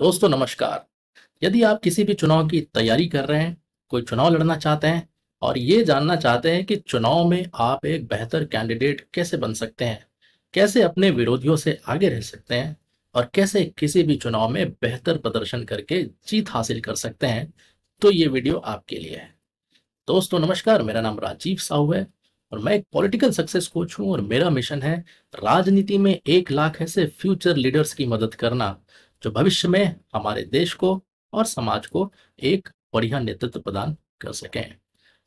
दोस्तों नमस्कार यदि आप किसी भी चुनाव की तैयारी कर रहे हैं कोई चुनाव लड़ना चाहते हैं और ये जानना चाहते हैं कि चुनाव में आप एक बेहतर कैंडिडेट कैसे बन सकते हैं कैसे अपने विरोधियों से आगे रह सकते हैं और कैसे किसी भी चुनाव में बेहतर प्रदर्शन करके जीत हासिल कर सकते हैं तो ये वीडियो आपके लिए है दोस्तों नमस्कार मेरा नाम राजीव साहू है और मैं एक पॉलिटिकल सक्सेस कोच हूँ और मेरा मिशन है राजनीति में एक लाख ऐसे फ्यूचर लीडर्स की मदद करना जो भविष्य में हमारे देश को और समाज को एक बढ़िया नेतृत्व प्रदान कर सकें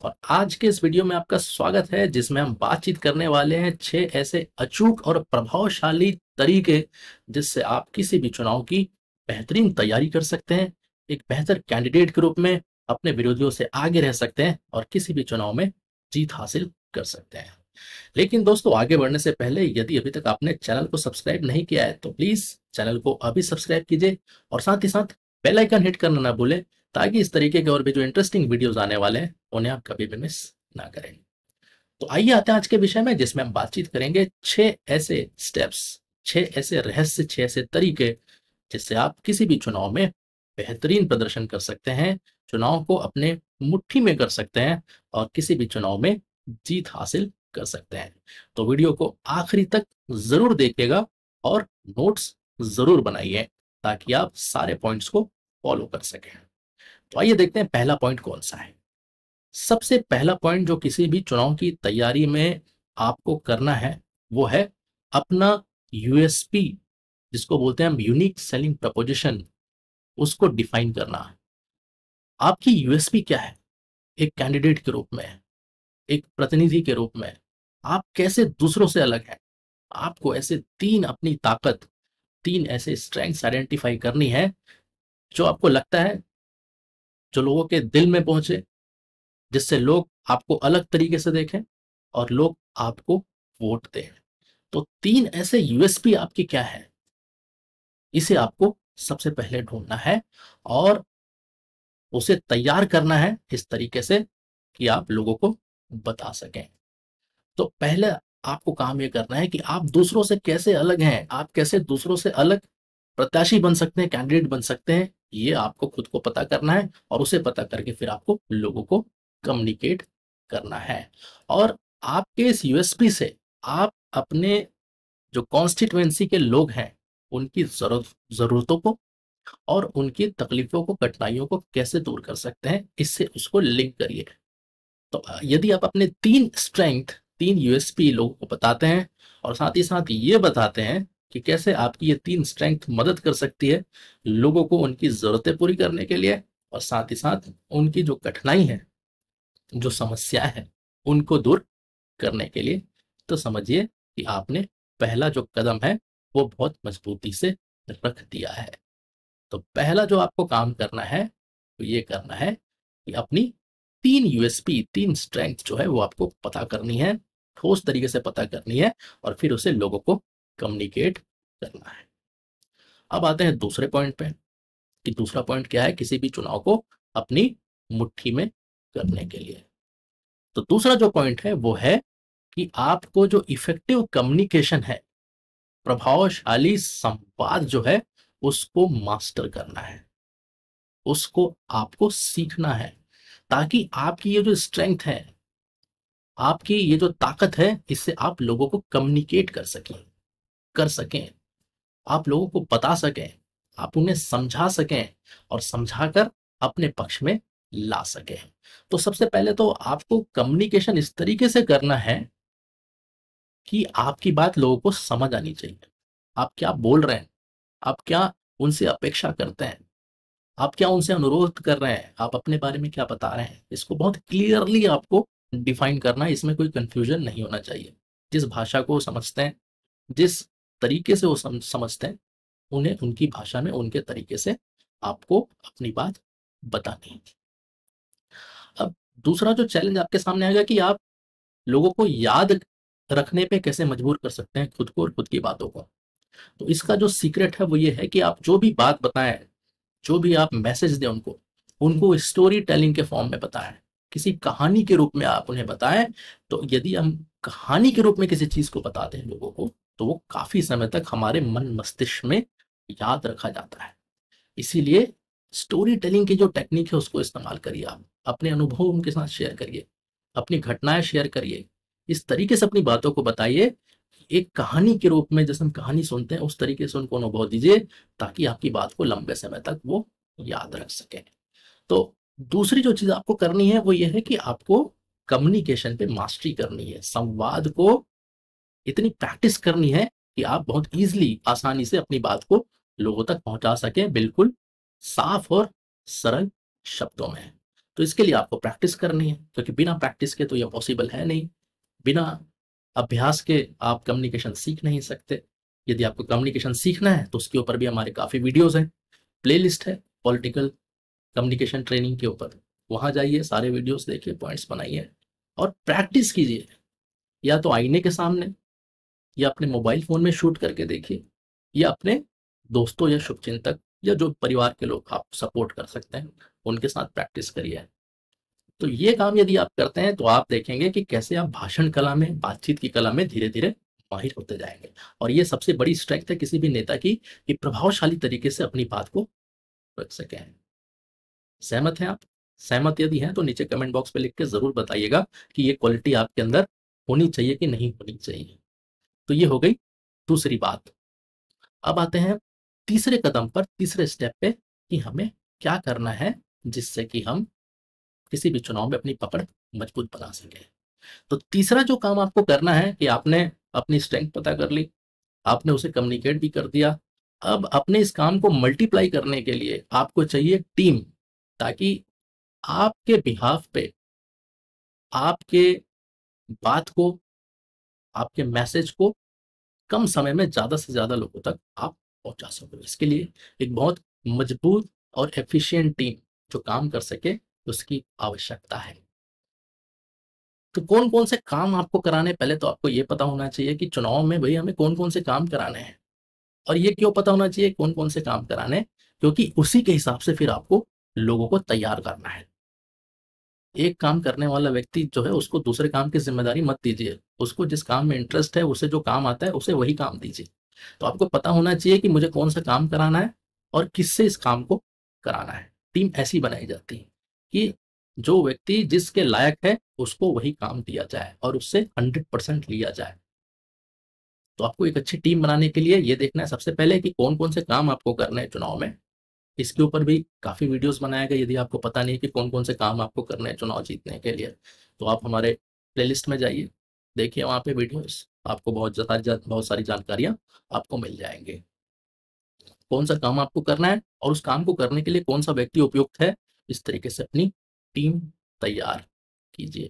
और आज के इस वीडियो में आपका स्वागत है जिसमें हम बातचीत करने वाले हैं छह ऐसे अचूक और प्रभावशाली तरीके जिससे आप किसी भी चुनाव की बेहतरीन तैयारी कर सकते हैं एक बेहतर कैंडिडेट के रूप में अपने विरोधियों से आगे रह सकते हैं और किसी भी चुनाव में जीत हासिल कर सकते हैं लेकिन दोस्तों आगे बढ़ने से पहले यदि अभी तक आपने चैनल को सब्सक्राइब नहीं किया है तो प्लीज चैनल को अभी सब्सक्राइब कीजिए और साथ ही साथ बेल आइकन हिट करना ना भूलें ताकि इस तरीके के और भी जो इंटरेस्टिंग वीडियोज आने वाले हैं उन्हें आप कभी भी मिस ना करें तो आइए आते हैं आज के विषय में जिसमें हम बातचीत करेंगे छह ऐसे स्टेप्स छह ऐसे रहस्य छह ऐसे तरीके जिससे आप किसी भी चुनाव में बेहतरीन प्रदर्शन कर सकते हैं चुनाव को अपने मुट्ठी में कर सकते हैं और किसी भी चुनाव में जीत हासिल कर सकते हैं तो वीडियो को आखिरी तक जरूर देखिएगा और नोट्स जरूर बनाइए ताकि आप सारे पॉइंट्स को फॉलो कर सकें तो आइए देखते हैं पहला पॉइंट कौन सा है सबसे पहला पॉइंट जो किसी भी चुनाव की तैयारी में आपको करना है वो है अपना यूएसपी जिसको बोलते हैं हम यूनिक सेलिंग प्रपोजिशन उसको डिफाइन करना आपकी यूएसपी क्या है एक कैंडिडेट के रूप में एक प्रतिनिधि के रूप में आप कैसे दूसरों से अलग हैं आपको ऐसे तीन अपनी ताकत तीन ऐसे स्ट्रेंथ्स आइडेंटिफाई करनी है जो आपको लगता है जो लोगों के दिल में पहुंचे जिससे लोग आपको अलग तरीके से देखें और लोग आपको वोट दें तो तीन ऐसे यूएसपी आपकी क्या है इसे आपको सबसे पहले ढूंढना है और उसे तैयार करना है इस तरीके से कि आप लोगों को बता सकें तो पहले आपको काम ये करना है कि आप दूसरों से कैसे अलग हैं आप कैसे दूसरों से अलग प्रत्याशी बन सकते हैं कैंडिडेट बन सकते हैं ये आपको खुद को पता करना है और उसे पता करके फिर आपको लोगों को कम्युनिकेट करना है और आपके इस यूएसपी से आप अपने जो कॉन्स्टिट्युएंसी के लोग हैं उनकी जरूरत जरूरतों को और उनकी तकलीफों को कठिनाइयों को कैसे दूर कर सकते हैं इससे उसको लिंक करिए तो यदि आप अपने तीन स्ट्रेंथ तीन यूएसपी लोगों को बताते हैं और साथ ही साथ ये बताते हैं कि कैसे आपकी ये तीन स्ट्रेंथ मदद कर सकती है लोगों को उनकी ज़रूरतें पूरी करने के लिए और साथ ही साथ उनकी जो कठिनाई है जो समस्या है उनको दूर करने के लिए तो समझिए कि आपने पहला जो कदम है वो बहुत मजबूती से रख दिया है तो पहला जो आपको काम करना है तो ये करना है कि अपनी तीन यूएसपी तीन स्ट्रेंथ जो है वो आपको पता करनी है ठोस तरीके से पता करनी है और फिर उसे लोगों को कम्युनिकेट करना है अब आते हैं दूसरे पॉइंट पे कि दूसरा पॉइंट क्या है किसी भी चुनाव को अपनी मुट्ठी में करने के लिए तो दूसरा जो पॉइंट है वो है कि आपको जो इफेक्टिव कम्युनिकेशन है प्रभावशाली संवाद जो है उसको मास्टर करना है उसको आपको सीखना है ताकि आपकी ये जो स्ट्रेंथ है आपकी ये जो ताकत है इससे आप लोगों को कम्युनिकेट कर सकें कर सकें आप लोगों को बता सकें आप उन्हें समझा सकें और समझाकर अपने पक्ष में ला सकें तो सबसे पहले तो आपको कम्युनिकेशन इस तरीके से करना है कि आपकी बात लोगों को समझ आनी चाहिए आप क्या बोल रहे हैं आप क्या उनसे अपेक्षा करते हैं आप क्या उनसे अनुरोध कर रहे हैं आप अपने बारे में क्या बता रहे हैं इसको बहुत क्लियरली आपको डिफाइन करना है इसमें कोई कन्फ्यूजन नहीं होना चाहिए जिस भाषा को समझते हैं जिस तरीके से वो समझते हैं उन्हें उनकी भाषा में उनके तरीके से आपको अपनी बात बतानी है अब दूसरा जो चैलेंज आपके सामने आएगा कि आप लोगों को याद रखने पे कैसे मजबूर कर सकते हैं खुद को और खुद की बातों को तो इसका जो सीक्रेट है वो ये है कि आप जो भी बात बताएं जो भी आप मैसेज दें उनको उनको स्टोरी टेलिंग के फॉर्म में बताएं किसी कहानी के रूप में आप उन्हें बताएं तो यदि हम कहानी के रूप में किसी चीज को बताते हैं लोगों को तो वो काफी समय तक हमारे मन मस्तिष्क में याद रखा जाता है इसीलिए स्टोरी टेलिंग की जो टेक्निक है उसको इस्तेमाल करिए आप अपने अनुभव उनके साथ शेयर करिए अपनी घटनाएं शेयर करिए इस तरीके से अपनी बातों को बताइए एक कहानी के रूप में जैसे हम कहानी सुनते हैं उस तरीके से उनको अनुभव दीजिए ताकि आपकी बात को लंबे समय तक वो याद रख सके तो दूसरी जो चीज आपको करनी है वो ये है कि आपको कम्युनिकेशन पे मास्टरी करनी है संवाद को इतनी प्रैक्टिस करनी है कि आप बहुत ईजिली आसानी से अपनी बात को लोगों तक पहुंचा सके बिल्कुल साफ और सरल शब्दों में तो इसके लिए आपको प्रैक्टिस करनी है क्योंकि बिना प्रैक्टिस के तो यह पॉसिबल है नहीं बिना अभ्यास के आप कम्युनिकेशन सीख नहीं सकते यदि आपको कम्युनिकेशन सीखना है तो उसके ऊपर भी हमारे काफ़ी वीडियोज़ हैं प्लेलिस्ट है पॉलिटिकल कम्युनिकेशन ट्रेनिंग के ऊपर वहाँ जाइए सारे वीडियोस देखिए पॉइंट्स बनाइए और प्रैक्टिस कीजिए या तो आईने के सामने या अपने मोबाइल फ़ोन में शूट करके देखिए या अपने दोस्तों या शुभचिंतक या जो परिवार के लोग आप सपोर्ट कर सकते हैं उनके साथ प्रैक्टिस करिए तो ये काम यदि आप करते हैं तो आप देखेंगे कि कैसे आप भाषण कला में बातचीत की कला में धीरे धीरे माहिर होते जाएंगे और ये सबसे बड़ी स्ट्रेंथ है किसी भी नेता की कि प्रभावशाली तरीके से अपनी बात को रख सके सहमत हैं आप सहमत यदि हैं तो नीचे कमेंट बॉक्स पे लिख के जरूर बताइएगा कि ये क्वालिटी आपके अंदर होनी चाहिए कि नहीं होनी चाहिए तो ये हो गई दूसरी बात अब आते हैं तीसरे कदम पर तीसरे स्टेप पे कि हमें क्या करना है जिससे कि हम किसी भी चुनाव में अपनी पकड़ मजबूत बना सके तो तीसरा जो काम आपको करना है कि आपने अपनी स्ट्रेंथ पता कर ली आपने उसे कम्युनिकेट भी कर दिया अब अपने इस काम को मल्टीप्लाई करने के लिए आपको चाहिए टीम ताकि आपके बिहाफ पे आपके बात को आपके मैसेज को कम समय में ज़्यादा से ज़्यादा लोगों तक आप पहुंचा सको इसके लिए एक बहुत मजबूत और एफिशिएंट टीम जो काम कर सके तो उसकी आवश्यकता है तो कौन कौन से काम आपको कराने पहले तो आपको ये पता होना चाहिए कि चुनाव में भाई हमें कौन कौन से काम कराने हैं और ये क्यों पता होना चाहिए कौन कौन से काम कराने क्योंकि उसी के हिसाब से फिर आपको लोगों को तैयार करना है एक काम करने वाला व्यक्ति जो है उसको दूसरे काम की जिम्मेदारी मत दीजिए उसको जिस काम में इंटरेस्ट है उसे जो काम आता है उसे वही काम दीजिए तो आपको पता होना चाहिए कि मुझे कौन सा काम कराना है और किससे इस काम को कराना है टीम ऐसी बनाई जाती है कि जो व्यक्ति जिसके लायक है उसको वही काम दिया जाए और उससे हंड्रेड परसेंट लिया जाए तो आपको एक अच्छी टीम बनाने के लिए ये देखना है सबसे पहले कि कौन कौन से काम आपको करने हैं चुनाव में इसके ऊपर भी काफ़ी वीडियोस बनाए गए यदि आपको पता नहीं कि कौन कौन से काम आपको करने हैं चुनाव जीतने के लिए तो आप हमारे प्ले में जाइए देखिए वहाँ पे वीडियो आपको बहुत ज़्यादा बहुत सारी जानकारियाँ आपको मिल जाएंगे कौन सा काम आपको करना है और उस काम को करने के लिए कौन सा व्यक्ति उपयुक्त है इस तरीके से अपनी टीम तैयार कीजिए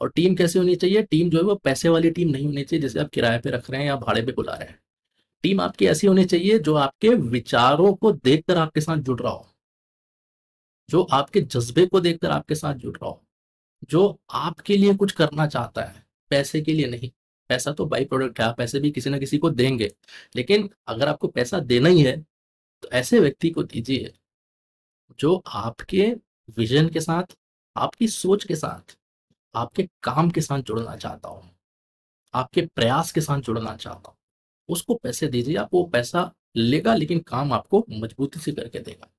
और टीम कैसी होनी चाहिए टीम जो है वो पैसे वाली टीम नहीं होनी चाहिए जैसे आप किराए पे रख रहे हैं या भाड़े पे बुला रहे हैं टीम आपकी ऐसी होनी चाहिए जो आपके विचारों को देखकर आपके साथ जुड़ रहा हो जो आपके जज्बे को देखकर आपके साथ जुड़ रहा हो जो आपके लिए कुछ करना चाहता है पैसे के लिए नहीं पैसा तो बाई प्रोडक्ट है आप पैसे भी किसी ना किसी को देंगे लेकिन अगर आपको पैसा देना ही है तो ऐसे व्यक्ति को दीजिए जो आपके विजन के साथ आपकी सोच के साथ आपके काम के साथ जुड़ना चाहता हूँ आपके प्रयास के साथ जुड़ना चाहता हूँ उसको पैसे दीजिए आप वो पैसा लेगा लेकिन काम आपको मजबूती से करके देगा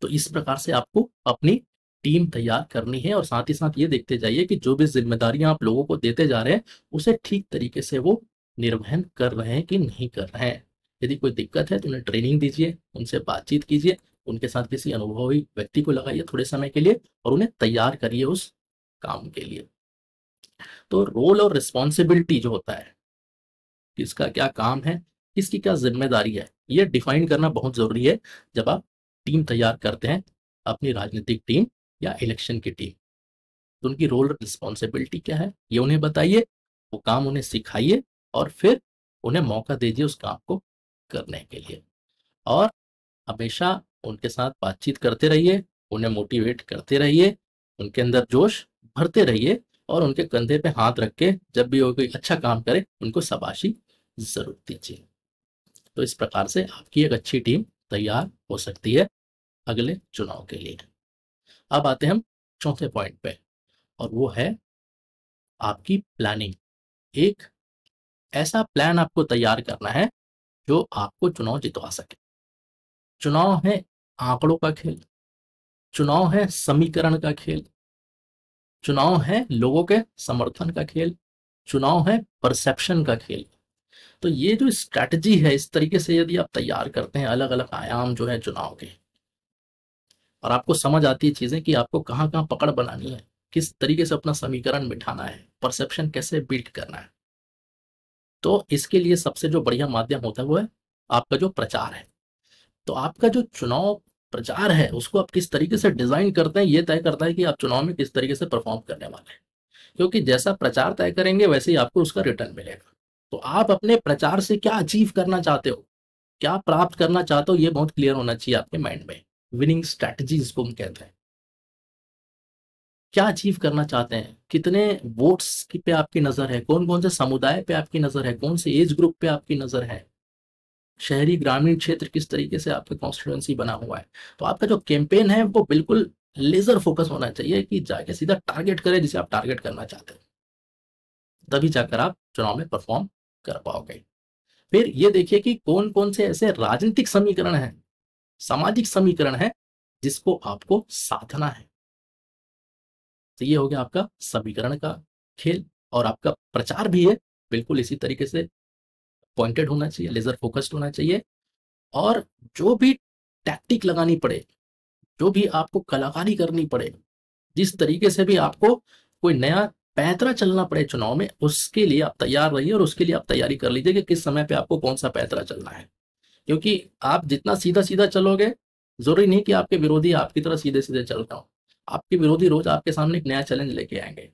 तो इस प्रकार से आपको अपनी टीम तैयार करनी है और साथ ही साथ ये देखते जाइए कि जो भी जिम्मेदारियां आप लोगों को देते जा रहे हैं उसे ठीक तरीके से वो निर्वहन कर रहे हैं कि नहीं कर रहे हैं यदि कोई दिक्कत है तो उन्हें ट्रेनिंग दीजिए उनसे बातचीत कीजिए उनके साथ किसी अनुभवी व्यक्ति को लगाइए थोड़े समय के लिए और उन्हें तैयार करिए उस काम के लिए तो रोल और रिस्पॉन्सिबिलिटी जो होता है किसका क्या काम है किसकी क्या जिम्मेदारी है ये डिफाइन करना बहुत जरूरी है जब आप टीम तैयार करते हैं अपनी राजनीतिक टीम या इलेक्शन की टीम तो उनकी रोल रिस्पॉन्सिबिलिटी क्या है ये उन्हें बताइए वो काम उन्हें सिखाइए और फिर उन्हें मौका दीजिए उस काम को करने के लिए और हमेशा उनके साथ बातचीत करते रहिए उन्हें मोटिवेट करते रहिए उनके अंदर जोश भरते रहिए और उनके कंधे पे हाथ रख के जब भी वो कोई अच्छा काम करे उनको शबाशी जरूर दीजिए तो इस प्रकार से आपकी एक अच्छी टीम तैयार हो सकती है अगले चुनाव के लिए अब आते हैं हम चौथे पॉइंट पे और वो है आपकी प्लानिंग एक ऐसा प्लान आपको तैयार करना है जो आपको चुनाव जितवा सके चुनाव है आंकड़ों का खेल चुनाव है समीकरण का खेल चुनाव है लोगों के समर्थन का खेल चुनाव है परसेप्शन का खेल तो ये जो स्ट्रैटेजी है इस तरीके से यदि आप तैयार करते हैं अलग अलग आयाम जो है चुनाव के और आपको समझ आती है चीजें कि आपको कहाँ कहाँ पकड़ बनानी है किस तरीके से अपना समीकरण बिठाना है परसेप्शन कैसे बिल्ड करना है तो इसके लिए सबसे जो बढ़िया माध्यम होता है वो है आपका जो प्रचार है तो आपका जो चुनाव प्रचार है उसको आप किस तरीके से डिजाइन करते हैं ये तय करता है कि आप चुनाव में किस तरीके से परफॉर्म करने वाले हैं क्योंकि जैसा प्रचार तय करेंगे वैसे ही आपको उसका रिटर्न मिलेगा तो आप अपने प्रचार से क्या अचीव करना चाहते हो क्या प्राप्त करना चाहते हो ये बहुत क्लियर होना चाहिए आपके माइंड में विनिंग स्ट्रैटेजी जिसको हम कहते हैं क्या अचीव करना चाहते हैं कितने वोट्स पे आपकी नजर है कौन कौन से समुदाय पे आपकी नजर है कौन से एज ग्रुप पे आपकी नजर है शहरी ग्रामीण क्षेत्र किस तरीके से आपका कॉन्स्टिट्यूएंसी बना हुआ है तो आपका जो कैंपेन है वो बिल्कुल लेजर फोकस होना चाहिए कि जाके सीधा टारगेट करें जिसे आप टारगेट करना चाहते हैं तभी जाकर आप चुनाव में परफॉर्म कर पाओगे फिर ये देखिए कि कौन कौन से ऐसे राजनीतिक समीकरण हैं सामाजिक समीकरण है जिसको आपको साधना है तो ये हो गया आपका समीकरण का खेल और आपका प्रचार भी है बिल्कुल इसी तरीके से पॉइंटेड होना चाहिए लेजर फोकस्ड होना चाहिए और जो भी टैक्टिक लगानी पड़े जो भी आपको कलाकारी करनी पड़े जिस तरीके से भी आपको कोई नया पैतरा चलना पड़े चुनाव में उसके लिए आप तैयार रहिए और उसके लिए आप तैयारी कर लीजिए कि किस समय पे आपको कौन सा पैतरा चलना है क्योंकि आप जितना सीधा सीधा चलोगे जरूरी नहीं कि आपके विरोधी आपकी तरह सीधे सीधे चल रहा हो आपके विरोधी रोज आपके सामने एक नया चैलेंज लेके आएंगे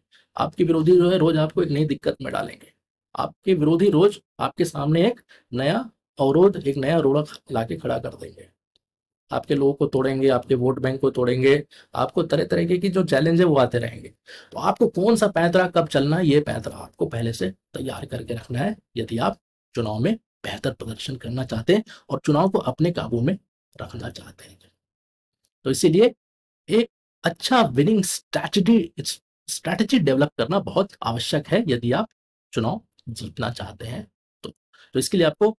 आपके विरोधी जो है रोज आपको एक नई दिक्कत में डालेंगे आपके विरोधी रोज आपके सामने एक नया अवरोध एक नया रोड़क लाके खड़ा कर देंगे आपके लोगों को तोड़ेंगे आपके वोट बैंक को तोड़ेंगे आपको तरह तरह के जो चैलेंज है वो आते रहेंगे तो आपको कौन सा पैंतरा कब चलना है ये पैंतरा आपको पहले से तैयार करके रखना है यदि आप चुनाव में बेहतर प्रदर्शन करना चाहते हैं और चुनाव को अपने काबू में रखना चाहते हैं तो इसीलिए एक अच्छा विनिंग स्ट्रैटेजी स्ट्रैटेजी डेवलप करना बहुत आवश्यक है यदि आप चुनाव जीतना चाहते हैं तो तो इसके लिए आपको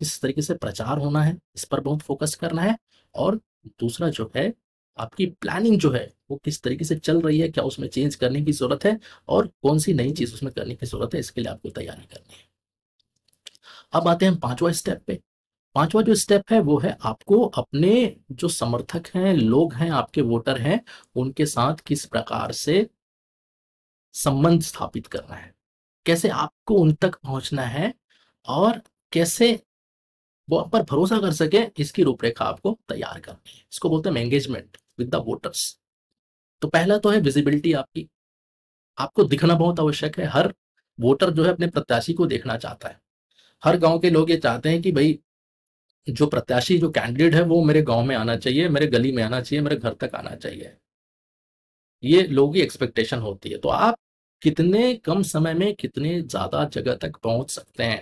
किस तरीके से प्रचार होना है इस पर बहुत फोकस करना है और दूसरा जो है आपकी प्लानिंग जो है वो किस तरीके से चल रही है क्या उसमें चेंज करने की जरूरत है और कौन सी नई चीज उसमें करने की जरूरत है इसके लिए आपको तैयारी करनी है अब आते हैं पांचवा स्टेप पे पांचवा जो स्टेप है वो है आपको अपने जो समर्थक हैं लोग हैं आपके वोटर हैं उनके साथ किस प्रकार से संबंध स्थापित करना है कैसे आपको उन तक पहुंचना है और कैसे वो आप पर भरोसा कर सके इसकी रूपरेखा आपको तैयार करनी है इसको बोलते हैं एंगेजमेंट विद द वोटर्स तो पहला तो है विजिबिलिटी आपकी आपको दिखना बहुत आवश्यक है हर वोटर जो है अपने प्रत्याशी को देखना चाहता है हर गांव के लोग ये चाहते हैं कि भाई जो प्रत्याशी जो कैंडिडेट है वो मेरे गांव में आना चाहिए मेरे गली में आना चाहिए मेरे घर तक आना चाहिए ये लोगों की एक्सपेक्टेशन होती है तो आप कितने कम समय में कितने ज़्यादा जगह तक पहुंच सकते हैं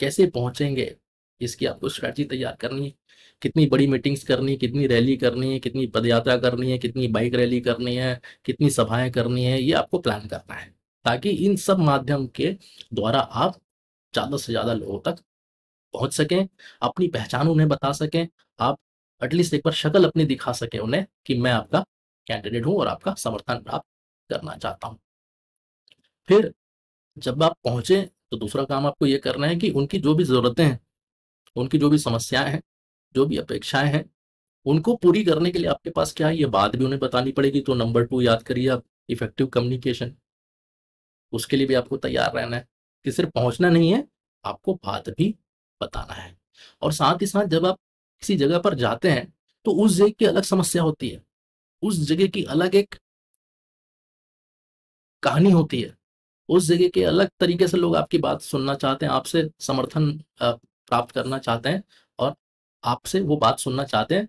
कैसे पहुंचेंगे इसकी आपको स्ट्रैटी तैयार करनी है कितनी बड़ी मीटिंग्स करनी कितनी रैली करनी है कितनी पदयात्रा करनी है कितनी बाइक रैली करनी है कितनी सभाएं करनी है ये आपको प्लान करना है ताकि इन सब माध्यम के द्वारा आप ज़्यादा से ज़्यादा लोगों तक पहुंच सकें अपनी पहचान उन्हें बता सकें आप एटलीस्ट एक बार शक्ल अपनी दिखा सकें उन्हें कि मैं आपका कैंडिडेट हूँ और आपका समर्थन प्राप्त करना चाहता हूँ फिर जब आप पहुंचे तो दूसरा काम आपको ये करना है कि उनकी जो भी ज़रूरतें हैं उनकी जो भी समस्याएं हैं जो भी अपेक्षाएं हैं उनको पूरी करने के लिए आपके पास क्या है ये बात भी उन्हें बतानी पड़ेगी तो नंबर टू याद करिए आप इफेक्टिव कम्युनिकेशन उसके लिए भी आपको तैयार रहना है कि सिर्फ पहुंचना नहीं है आपको बात भी बताना है और साथ ही साथ जब आप किसी जगह पर जाते हैं तो उस जगह की अलग समस्या होती है उस जगह की अलग एक कहानी होती है उस जगह के अलग तरीके से लोग आपकी बात सुनना चाहते हैं आपसे समर्थन प्राप्त करना चाहते हैं और आपसे वो बात सुनना चाहते हैं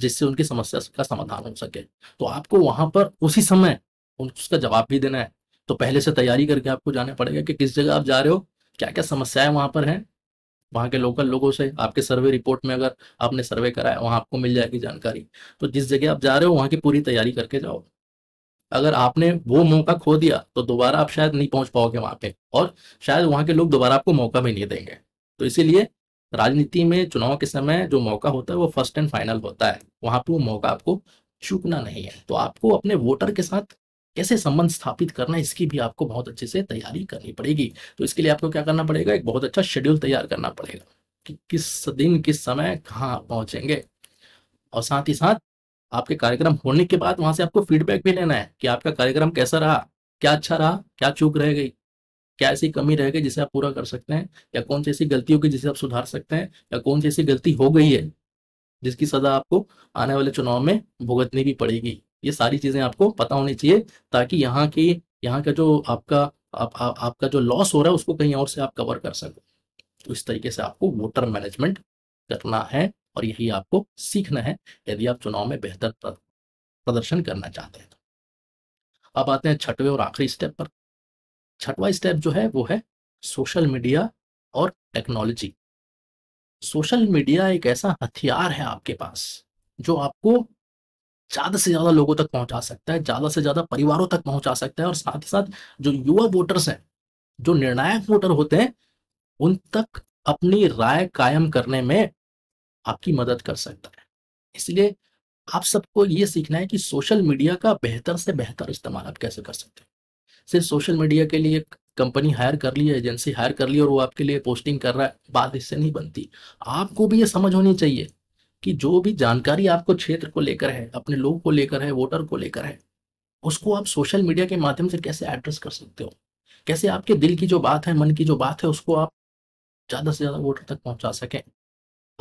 जिससे उनकी समस्या का समाधान हो सके तो आपको वहां पर उसी समय उसका जवाब भी देना है तो पहले से तैयारी करके आपको जाना पड़ेगा कि किस जगह आप जा रहे हो क्या क्या समस्याएं वहां पर हैं वहाँ के लोकल लोगों से आपके सर्वे रिपोर्ट में अगर आपने सर्वे कराया वहाँ आपको मिल जाएगी जानकारी तो जिस जगह आप जा रहे हो वहाँ की पूरी तैयारी करके जाओ अगर आपने वो मौका खो दिया तो दोबारा आप शायद नहीं पहुंच पाओगे वहां पे और शायद वहां के लोग दोबारा आपको मौका भी नहीं देंगे तो इसीलिए राजनीति में चुनाव के समय जो मौका होता है वो फर्स्ट एंड फाइनल होता है वहां पर वो मौका आपको चूकना नहीं है तो आपको अपने वोटर के साथ कैसे संबंध स्थापित करना है इसकी भी आपको बहुत अच्छे से तैयारी करनी पड़ेगी तो इसके लिए आपको क्या करना पड़ेगा एक बहुत अच्छा शेड्यूल तैयार करना पड़ेगा कि किस दिन किस समय कहाँ पहुंचेंगे और साथ ही साथ आपके कार्यक्रम होने के बाद वहां से आपको फीडबैक भी लेना है कि आपका कार्यक्रम कैसा रहा क्या अच्छा रहा क्या चूक रह गई क्या ऐसी कमी रह गई जिसे आप पूरा कर सकते हैं या कौन सी ऐसी गलती होगी जिसे आप सुधार सकते हैं या कौन सी ऐसी गलती हो गई है जिसकी सजा आपको आने वाले चुनाव में भुगतनी भी पड़ेगी ये सारी चीजें आपको पता होनी चाहिए ताकि यहाँ की यहाँ का जो आपका आप, आप, आपका जो लॉस हो रहा है उसको कहीं और से आप कवर कर सको तो इस तरीके से आपको वोटर मैनेजमेंट करना है और यही आपको सीखना है यदि आप चुनाव में बेहतर प्रदर्शन करना चाहते हैं तो अब आते हैं छठवें और आखिरी स्टेप पर छठवा स्टेप जो है वो है सोशल मीडिया और टेक्नोलॉजी सोशल मीडिया एक ऐसा हथियार है आपके पास जो आपको ज्यादा से ज्यादा लोगों तक पहुंचा सकता है ज्यादा से ज्यादा परिवारों तक पहुंचा सकता है और साथ ही साथ जो युवा वोटर्स हैं जो निर्णायक वोटर होते हैं उन तक अपनी राय कायम करने में आपकी मदद कर सकता है इसलिए आप सबको ये सीखना है कि सोशल मीडिया का बेहतर से बेहतर इस्तेमाल आप कैसे कर सकते हैं सिर्फ सोशल मीडिया के लिए कंपनी हायर कर ली है एजेंसी हायर कर ली और वो आपके लिए पोस्टिंग कर रहा है बात इससे नहीं बनती आपको भी ये समझ होनी चाहिए कि जो भी जानकारी आपको क्षेत्र को लेकर है अपने लोग को लेकर है वोटर को लेकर है उसको आप सोशल मीडिया के माध्यम से कैसे एड्रेस कर सकते हो कैसे आपके दिल की जो बात है मन की जो बात है उसको आप ज़्यादा से ज़्यादा वोटर तक पहुंचा सकें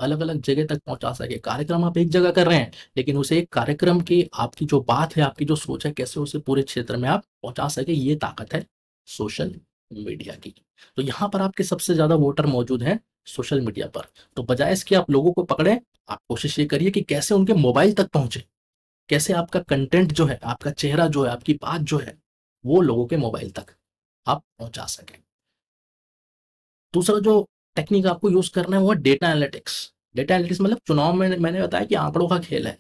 अलग अलग जगह तक पहुंचा सके कार्यक्रम आप एक जगह कर रहे हैं लेकिन उसे एक कार्यक्रम की आपकी जो बात है आपकी जो सोच है कैसे उसे पूरे क्षेत्र में आप पहुंचा सके ये ताकत है सोशल मीडिया की तो यहाँ पर आपके सबसे ज्यादा वोटर मौजूद हैं सोशल मीडिया पर तो बजाय इसके आप लोगों को पकड़े आप कोशिश ये करिए कि कैसे उनके मोबाइल तक पहुंचे कैसे आपका कंटेंट जो है आपका चेहरा जो है आपकी बात जो है वो लोगों के मोबाइल तक आप पहुंचा सकें दूसरा जो टेक्निक आपको यूज करना है वो डेटा एनालिटिक्स डेटा एनालिटिक्स मतलब चुनाव में मैंने बताया कि आंकड़ों का खेल है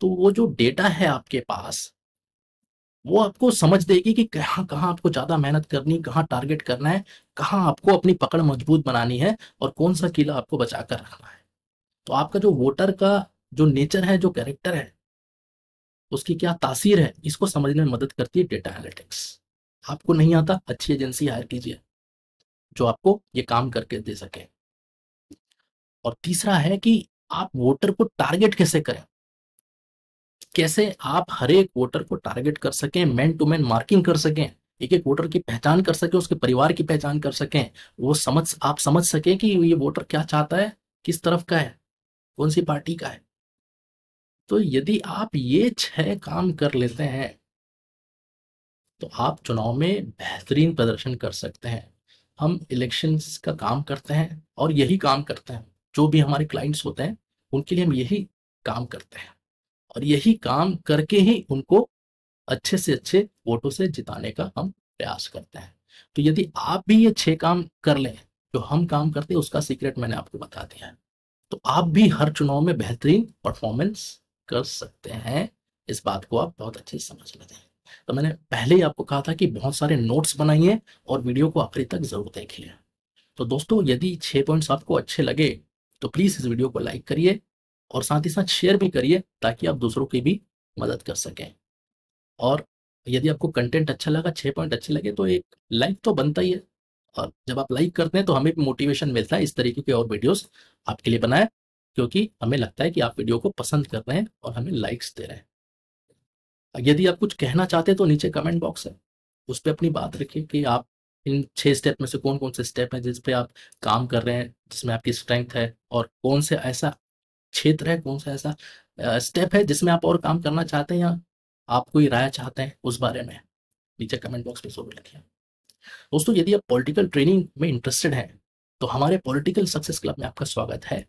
तो वो जो डेटा है आपके पास वो आपको समझ देगी कि कहाँ कहाँ आपको ज़्यादा मेहनत करनी कहाँ टारगेट करना है कहाँ आपको अपनी पकड़ मजबूत बनानी है और कौन सा किला आपको बचा कर रखना है तो आपका जो वोटर का जो नेचर है जो कैरेक्टर है उसकी क्या तासीर है इसको समझने में मदद करती है डेटा एनालिटिक्स आपको नहीं आता अच्छी एजेंसी हायर कीजिए जो आपको ये काम करके दे सके और तीसरा है कि आप वोटर को टारगेट कैसे करें कैसे आप हर एक वोटर को टारगेट कर सकें मैन टू मैन मार्किंग कर सकें एक एक वोटर की पहचान कर सकें उसके परिवार की पहचान कर सकें वो समझ आप समझ सकें कि ये वोटर क्या चाहता है किस तरफ का है कौन सी पार्टी का है तो यदि आप ये छह काम कर लेते हैं तो आप चुनाव में बेहतरीन प्रदर्शन कर सकते हैं हम इलेक्शंस का काम करते हैं और यही काम करते हैं जो भी हमारे क्लाइंट्स होते हैं उनके लिए हम यही काम करते हैं और यही काम करके ही उनको अच्छे से अच्छे वोटों से जिताने का हम प्रयास करते हैं तो यदि आप भी ये छह काम कर लें जो हम काम करते हैं उसका सीक्रेट मैंने आपको बता दिया है तो आप भी हर चुनाव में बेहतरीन परफॉर्मेंस कर सकते हैं इस बात को आप बहुत अच्छे से समझ लेते हैं तो मैंने पहले ही आपको कहा था कि बहुत सारे नोट्स बनाइए और वीडियो को आखिरी तक जरूर देखिए तो दोस्तों यदि छः पॉइंट्स आपको अच्छे लगे तो प्लीज़ इस वीडियो को लाइक करिए और साथ ही साथ शेयर भी करिए ताकि आप दूसरों की भी मदद कर सकें और यदि आपको कंटेंट अच्छा लगा छः पॉइंट अच्छे लगे तो एक लाइक तो बनता ही है और जब आप लाइक करते हैं तो हमें भी मोटिवेशन मिलता है इस तरीके के और वीडियोस आपके लिए बनाए क्योंकि हमें लगता है कि आप वीडियो को पसंद कर रहे हैं और हमें लाइक्स दे रहे हैं यदि आप कुछ कहना चाहते हैं तो नीचे कमेंट बॉक्स है उस पर अपनी बात रखिए कि आप इन छः स्टेप में से कौन कौन से स्टेप हैं जिस पे आप काम कर रहे हैं जिसमें आपकी स्ट्रेंथ है और कौन से ऐसा क्षेत्र है कौन सा ऐसा स्टेप है जिसमें आप और काम करना चाहते हैं या आप कोई राय चाहते हैं उस बारे में नीचे कमेंट बॉक्स में भी लिखिए दोस्तों यदि आप पॉलिटिकल ट्रेनिंग में इंटरेस्टेड हैं तो हमारे पॉलिटिकल सक्सेस क्लब में आपका स्वागत है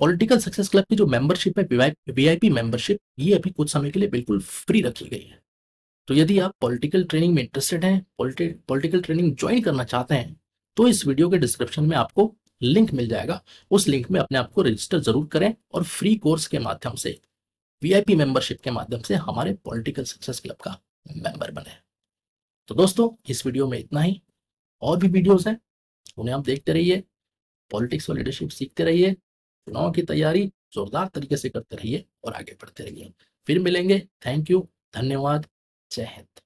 पॉलिटिकल सक्सेस क्लब की जो मेंबरशिप है वीआईपी मेंबरशिप ये अभी कुछ समय के लिए बिल्कुल फ्री रखी गई है तो यदि आप पॉलिटिकल ट्रेनिंग में इंटरेस्टेड हैं पॉलिटिकल ट्रेनिंग ज्वाइन करना चाहते हैं तो इस वीडियो के डिस्क्रिप्शन में आपको लिंक मिल जाएगा उस लिंक में अपने आप को रजिस्टर जरूर करें और फ्री कोर्स के माध्यम से वीआईपी मेंबरशिप के माध्यम से हमारे पॉलिटिकल सक्सेस क्लब का मेंबर बने तो दोस्तों इस वीडियो में इतना ही और भी वीडियोस हैं उन्हें आप देखते रहिए पॉलिटिक्स और लीडरशिप सीखते रहिए चुनाव की तैयारी जोरदार तरीके से करते रहिए और आगे बढ़ते रहिए फिर मिलेंगे थैंक यू धन्यवाद जय हिंद